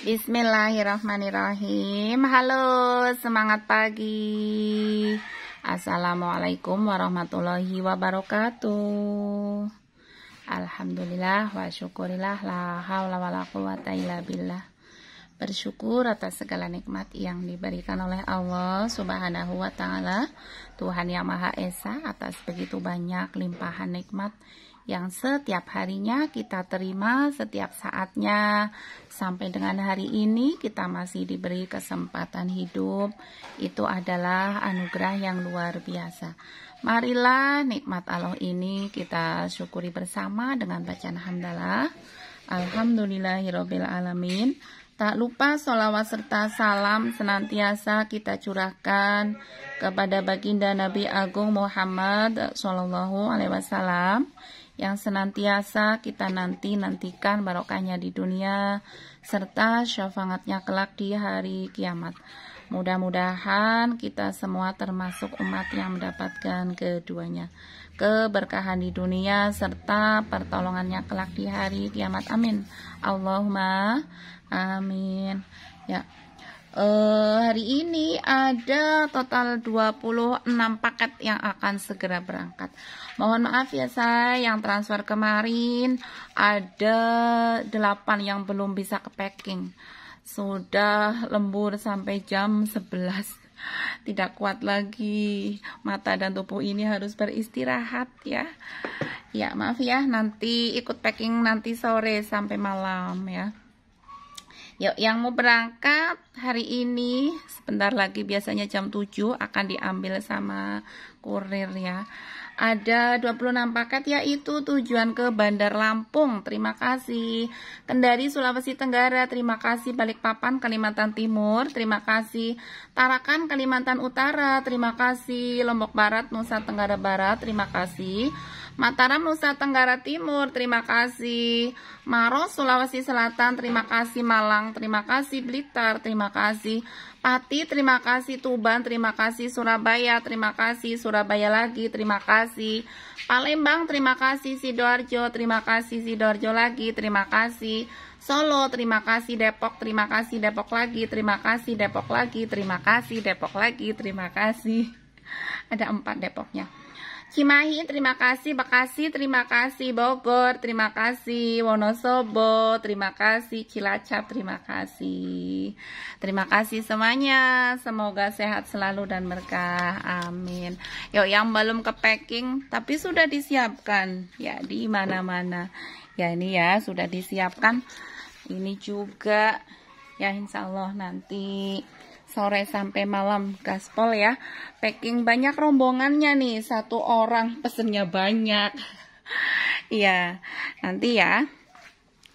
Bismillahirrahmanirrahim Halo semangat pagi Assalamualaikum warahmatullahi wabarakatuh Alhamdulillah wa syukurillah la hawla wa la quwata illa billah Bersyukur atas segala nikmat yang diberikan oleh Allah subhanahu wa ta'ala Tuhan yang Maha Esa atas begitu banyak limpahan nikmat yang setiap harinya kita terima setiap saatnya. Sampai dengan hari ini kita masih diberi kesempatan hidup. Itu adalah anugerah yang luar biasa. Marilah nikmat Allah ini kita syukuri bersama dengan bacaan hamdalah. alamin. Tak lupa sholawat serta salam senantiasa kita curahkan kepada baginda Nabi Agung Muhammad Sallallahu Alaihi Wasallam yang senantiasa kita nanti-nantikan barokahnya di dunia serta syafaatnya kelak di hari kiamat. Mudah-mudahan kita semua termasuk umat yang mendapatkan keduanya. Keberkahan di dunia serta pertolongannya kelak di hari kiamat. Amin. Allahumma amin. Ya. Uh, hari ini ada total 26 paket yang akan segera berangkat mohon maaf ya saya yang transfer kemarin ada 8 yang belum bisa ke packing sudah lembur sampai jam 11 tidak kuat lagi mata dan tubuh ini harus beristirahat ya ya maaf ya nanti ikut packing nanti sore sampai malam ya Yuk, yang mau berangkat hari ini sebentar lagi biasanya jam 7 akan diambil sama kurir ya ada 26 paket yaitu tujuan ke Bandar Lampung. Terima kasih. Kendari Sulawesi Tenggara, terima kasih. Balikpapan Kalimantan Timur, terima kasih. Tarakan Kalimantan Utara, terima kasih. Lombok Barat Nusa Tenggara Barat, terima kasih. Mataram Nusa Tenggara Timur, terima kasih. Maros Sulawesi Selatan, terima kasih. Malang, terima kasih. Blitar, terima kasih. Pati, terima kasih Tuban, terima kasih Surabaya, terima kasih Surabaya lagi, terima kasih Palembang, terima kasih Sidoarjo, terima kasih Sidoarjo lagi, terima kasih Solo, terima kasih Depok, terima kasih Depok lagi, terima kasih Depok lagi, terima kasih Depok lagi, terima kasih. Ada empat Depoknya. Cimahi, terima kasih. Bekasi, terima kasih. Bogor, terima kasih. Wonosobo, terima kasih. Cilacap, terima kasih. Terima kasih semuanya. Semoga sehat selalu dan berkah. Amin. Yuk, yang belum ke packing, tapi sudah disiapkan. Ya, di mana-mana. Ya, ini ya, sudah disiapkan. Ini juga. Ya, insya Allah nanti sore sampai malam gaspol ya packing banyak rombongannya nih satu orang pesennya banyak iya nanti ya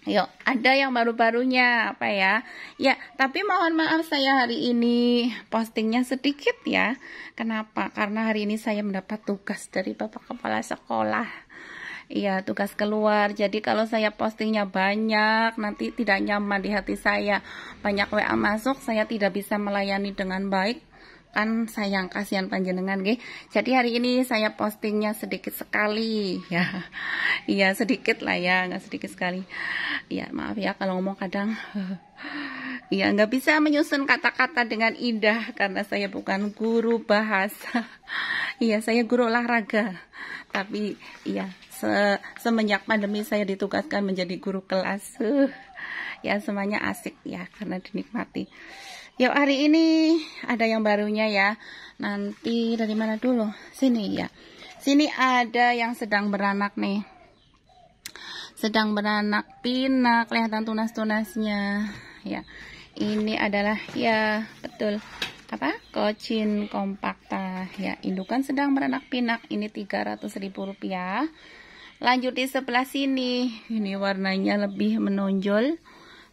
Yuk, ada yang baru-barunya apa ya? Ya, tapi mohon maaf saya hari ini postingnya sedikit ya. Kenapa? Karena hari ini saya mendapat tugas dari Bapak Kepala Sekolah. Iya, tugas keluar. Jadi kalau saya postingnya banyak, nanti tidak nyaman di hati saya. Banyak WA masuk, saya tidak bisa melayani dengan baik kan sayang kasihan panjenengan nggih. Jadi hari ini saya postingnya sedikit sekali ya. Iya, sedikit lah ya, nggak sedikit sekali. Iya, maaf ya kalau ngomong kadang Iya, nggak bisa menyusun kata-kata dengan indah karena saya bukan guru bahasa. Iya, saya guru olahraga. Tapi iya, Se semenjak pandemi saya ditugaskan menjadi guru kelas uh, ya semuanya asik ya karena dinikmati yuk ya, hari ini ada yang barunya ya nanti dari mana dulu sini ya sini ada yang sedang beranak nih sedang beranak pinak kelihatan tunas-tunasnya ya ini adalah ya betul apa kocin kompakta ya indukan sedang beranak pinak ini 300.000 rupiah lanjut di sebelah sini ini warnanya lebih menonjol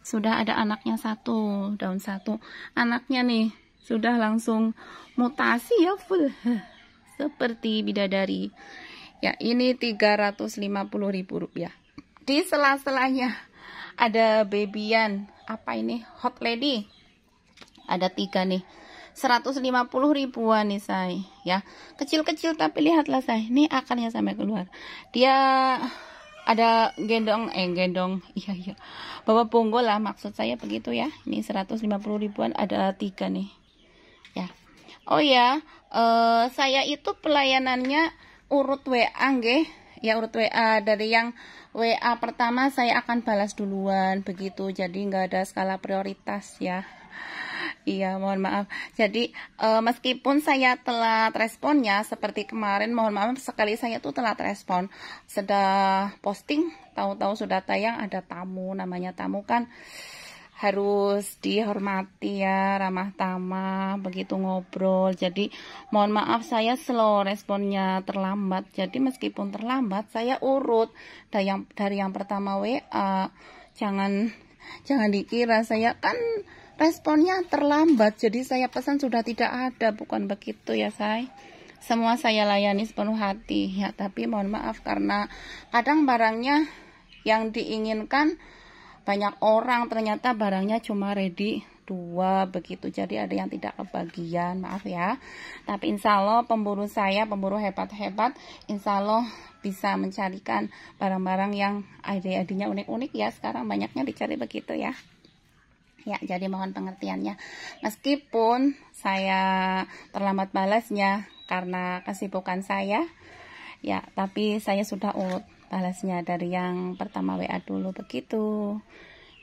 sudah ada anaknya satu daun satu anaknya nih sudah langsung mutasi ya full seperti bidadari ya ini ribu rupiah di sela-selanya ada babyan apa ini hot lady ada tiga nih 150 ribuan nih saya, ya kecil-kecil tapi lihatlah saya ini akarnya sampai keluar dia ada gendong eh gendong iya iya bawa bonggol lah maksud saya begitu ya ini 150 ribuan ada tiga nih ya oh ya eh, saya itu pelayanannya urut WA nggih ya urut WA dari yang WA pertama saya akan balas duluan begitu jadi nggak ada skala prioritas ya Iya, mohon maaf. Jadi, e, meskipun saya telat responnya, seperti kemarin, mohon maaf sekali saya tuh telat respon. Sudah posting, tahu-tahu sudah tayang, ada tamu, namanya tamu kan harus dihormati ya, ramah tamah, begitu ngobrol. Jadi, mohon maaf saya slow responnya terlambat. Jadi, meskipun terlambat, saya urut dari yang, dari yang pertama WA. Jangan jangan dikira saya kan responnya terlambat jadi saya pesan sudah tidak ada bukan begitu ya saya. semua saya layani sepenuh hati ya tapi mohon maaf karena kadang barangnya yang diinginkan banyak orang ternyata barangnya cuma ready dua begitu jadi ada yang tidak kebagian maaf ya tapi insya Allah pemburu saya pemburu hebat-hebat insya Allah bisa mencarikan barang-barang yang ide-idenya unik-unik ya sekarang banyaknya dicari begitu ya ya jadi mohon pengertiannya meskipun saya terlambat balasnya karena kesibukan saya ya tapi saya sudah urut balasnya dari yang pertama WA dulu begitu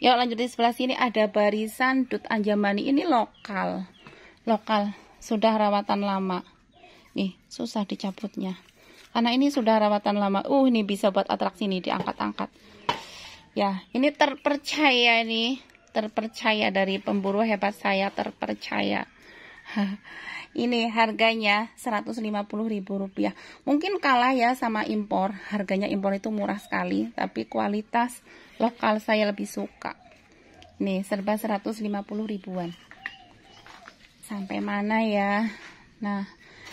yuk lanjut di sebelah sini ada barisan Dut Anjamani ini lokal lokal sudah rawatan lama nih susah dicabutnya karena ini sudah rawatan lama uh ini bisa buat atraksi nih diangkat-angkat ya ini terpercaya nih terpercaya dari pemburu hebat saya terpercaya ini harganya 150.000 rupiah mungkin kalah ya sama impor harganya impor itu murah sekali tapi kualitas lokal saya lebih suka nih serba 150 ribuan sampai mana ya nah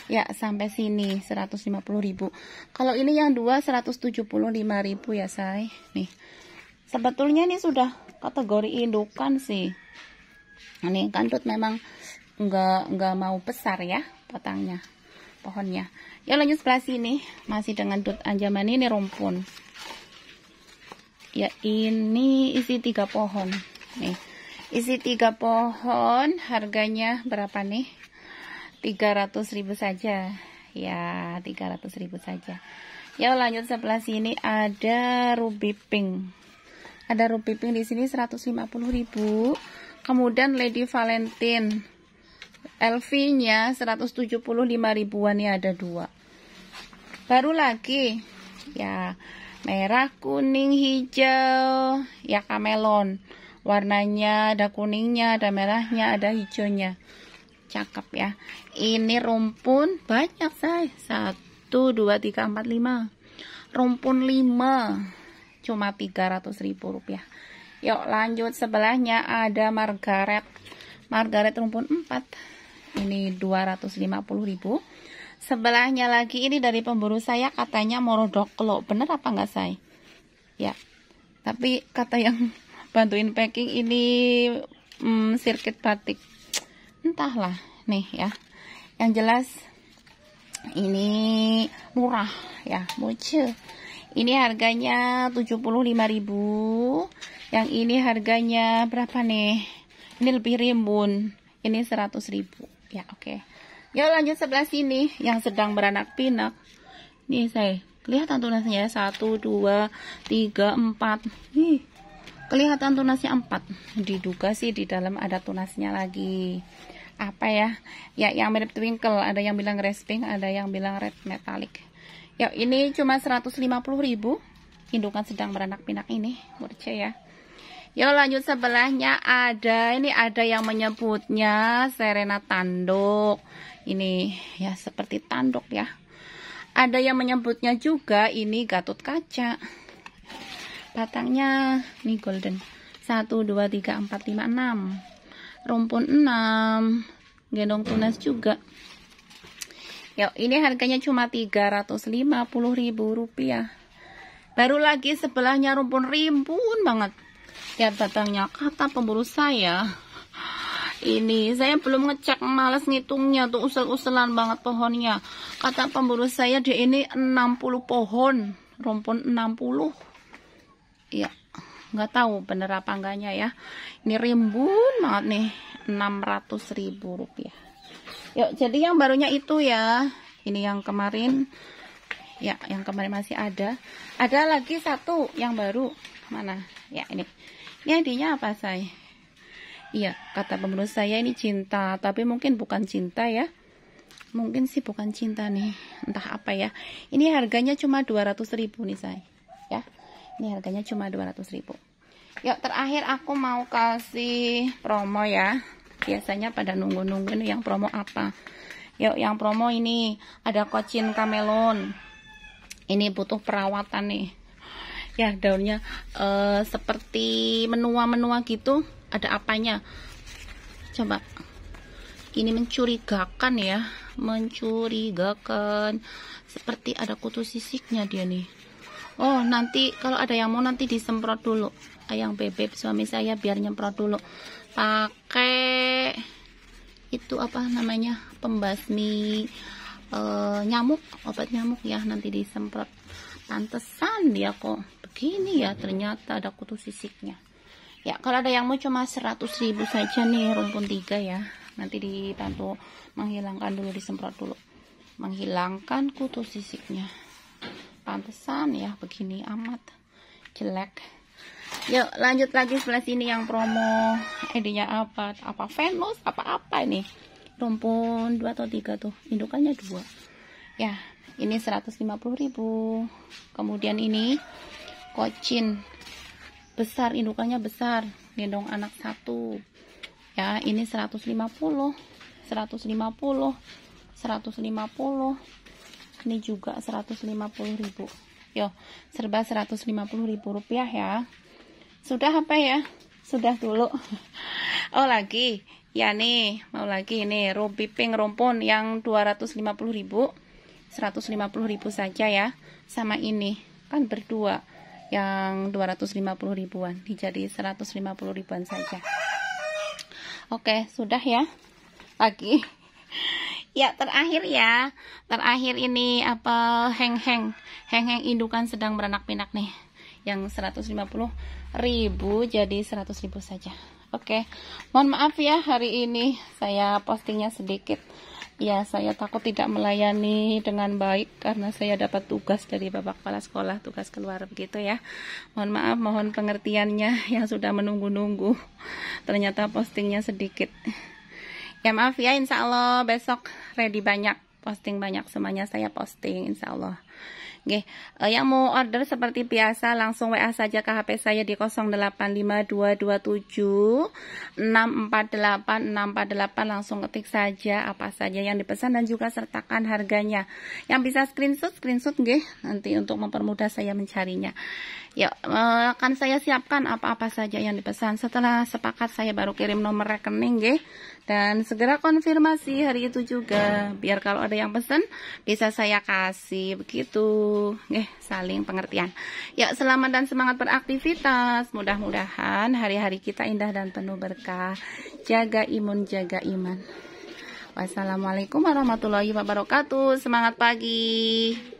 ya sampai sini 150.000 kalau ini yang dua 175.000 ya saya. nih sebetulnya ini sudah kategori indukan sih ini kantut memang nggak nggak mau besar ya potangnya pohonnya ya lanjut sebelah sini masih dengan dut anjaman ini rumpun ya ini isi tiga pohon nih isi tiga pohon harganya berapa nih 300.000 saja ya 300.000 saja ya lanjut sebelah sini ada ruby pink ada root pink di sini 150.000. Kemudian Lady Valentine LV-nya 175 ribuan ya ada dua. Baru lagi ya merah, kuning, hijau, ya kamelon. Warnanya ada kuningnya, ada merahnya, ada hijaunya. Cakep ya. Ini rumpun banyak saya. Satu, dua, tiga, empat, lima. Rumpun lima cuma 300 ribu rupiah yuk lanjut sebelahnya ada margaret margaret rumpun 4 ini 250 ribu sebelahnya lagi ini dari pemburu saya katanya morodoklo bener apa enggak saya ya tapi kata yang bantuin packing ini hmm, sirkuit batik entahlah nih ya yang jelas ini murah ya muncul ini harganya 75.000. Yang ini harganya berapa nih? Ini lebih rimbun. Ini 100.000. Ya, oke. Okay. Yuk lanjut sebelah sini yang sedang beranak pinak. Nih, saya kelihatan tunasnya 1 2 3 4. Nih. Kelihatan tunasnya 4. Diduga sih di dalam ada tunasnya lagi apa ya ya yang mirip twinkle ada yang bilang rasping ada yang bilang red metallic Ya, ini cuma 150 ribu Indukan sedang beranak-pinak ini, murce ya. Ya, lanjut sebelahnya ada ini ada yang menyebutnya Serena tanduk. Ini ya seperti tanduk ya. Ada yang menyebutnya juga ini gatut kaca. Batangnya ini golden. 1 2 3 4 5 6. Rumpun 6. Gendong tunas juga. Yuk, ini harganya cuma rp rupiah. Baru lagi sebelahnya rumpun rimbun banget. Lihat batangnya, kata pemburu saya. Ini saya belum ngecek, males ngitungnya tuh usel usulan banget pohonnya. Kata pemburu saya di ini 60 pohon, rumpun 60. Ya, nggak tahu bener apa enggaknya ya. Ini rimbun banget nih, 600 ribu rupiah. Yuk, jadi yang barunya itu ya. Ini yang kemarin. Ya, yang kemarin masih ada. Ada lagi satu yang baru. Mana? Ya, ini. Ini adinya apa, saya? Iya, kata pemburu saya ini cinta, tapi mungkin bukan cinta ya. Mungkin sih bukan cinta nih. Entah apa ya. Ini harganya cuma ribu nih, saya. Ya. Ini harganya cuma ribu. Yuk, terakhir aku mau kasih promo ya biasanya pada nunggu-nunggu nih yang promo apa yuk yang promo ini ada kocin kamelon ini butuh perawatan nih ya daunnya e, seperti menua-menua gitu ada apanya coba ini mencurigakan ya mencurigakan seperti ada kutu sisiknya dia nih oh nanti kalau ada yang mau nanti disemprot dulu ayang bebek suami saya biar nyemprot dulu pakai itu apa namanya pembasmi e, nyamuk obat nyamuk ya nanti disemprot pantesan dia kok begini ya ternyata ada kutu sisiknya ya kalau ada yang mau cuma 100 ribu saja nih rumpun tiga ya nanti dibantu menghilangkan dulu disemprot dulu menghilangkan kutu sisiknya pantesan ya begini amat jelek yuk lanjut lagi sebelah sini yang promo edinya eh, apa apa Venus apa-apa ini? rumpun dua atau tiga tuh indukannya dua. ya ini 150.000 kemudian ini kocin besar indukannya besar gendong anak satu ya ini 150 150 150 ini juga 150 ribu yo serba 150 ribu rupiah ya sudah apa ya sudah dulu oh lagi ya nih mau lagi ini rompi pink rompon yang 250.000 150.000 saja ya sama ini kan berdua yang 250 ribuan dijadi 150 ribuan saja oke sudah ya lagi ya terakhir ya terakhir ini apa heng-heng heng-heng indukan sedang beranak pinak nih yang 150 ribu jadi 100 ribu saja oke mohon maaf ya hari ini saya postingnya sedikit ya saya takut tidak melayani dengan baik karena saya dapat tugas dari bapak kepala sekolah tugas keluar begitu ya mohon maaf mohon pengertiannya yang sudah menunggu-nunggu ternyata postingnya sedikit ya maaf ya insya Allah besok ready banyak posting banyak semuanya saya posting insya Allah Nggih, uh, yang mau order seperti biasa langsung WA saja ke HP saya di 085227648648 langsung ketik saja apa saja yang dipesan dan juga sertakan harganya. Yang bisa screenshot screenshot nggih nanti untuk mempermudah saya mencarinya. Ya, eh, akan saya siapkan apa-apa saja yang dipesan. Setelah sepakat saya baru kirim nomor rekening ya Dan segera konfirmasi hari itu juga. Biar kalau ada yang pesan bisa saya kasih begitu. Nggih, saling pengertian. Ya, selamat dan semangat beraktivitas. Mudah-mudahan hari-hari kita indah dan penuh berkah. Jaga imun, jaga iman. Wassalamualaikum warahmatullahi wabarakatuh. Semangat pagi.